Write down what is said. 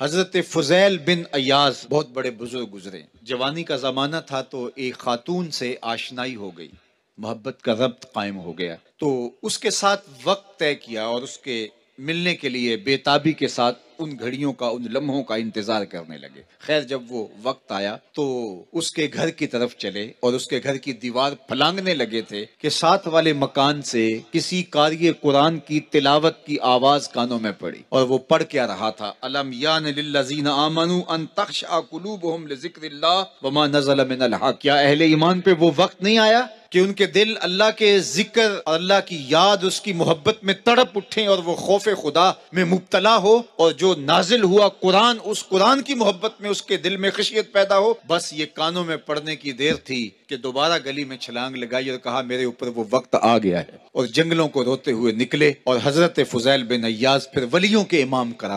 हज़रत फजैल बिन अयाज बहुत बड़े बुजुर्ग गुजरे जवानी का ज़माना था तो एक खातून से आशनाई हो गई मोहब्बत का रब्त कायम हो गया तो उसके साथ वक्त तय किया और उसके मिलने के लिए बेताबी के साथ उन घड़ियों का उन लम्हों का इंतजार करने लगे खैर जब वो वक्त आया तो उसके घर की तरफ चले और उसके घर की दीवार फलांगने लगे थे कि साथ वाले मकान से किसी कार्य कुरान की तिलावत की आवाज कानों में पड़ी और वो पढ़ क्या रहा था अलम यान अन तख्श वमा नजल क्या अहले ईमान पे वो वक्त नहीं आया कि उनके दिल अल्लाह के जिक्र और अल्लाह की याद उसकी मोहब्बत में तड़प उठे और वो खौफ खुदा में मुबतला हो और जो नाजिल हुआ कुरान उस कुरान की मोहब्बत में उसके दिल में खशियत पैदा हो बस ये कानों में पड़ने की देर थी कि दोबारा गली में छलांग लगाई और कहा मेरे ऊपर वो वक्त आ गया है और जंगलों को रोते हुए निकले और हजरत फजैल बिन अयाज फिर वलियों के इमाम करा